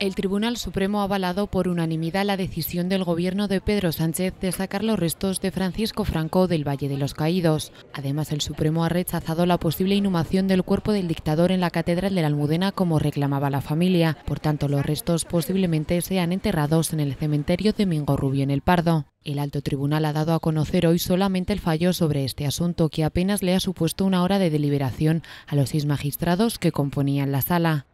El Tribunal Supremo ha avalado por unanimidad la decisión del gobierno de Pedro Sánchez de sacar los restos de Francisco Franco del Valle de los Caídos. Además, el Supremo ha rechazado la posible inhumación del cuerpo del dictador en la Catedral de la Almudena como reclamaba la familia. Por tanto, los restos posiblemente sean enterrados en el cementerio de Mingo Rubio en El Pardo. El alto tribunal ha dado a conocer hoy solamente el fallo sobre este asunto, que apenas le ha supuesto una hora de deliberación a los seis magistrados que componían la sala.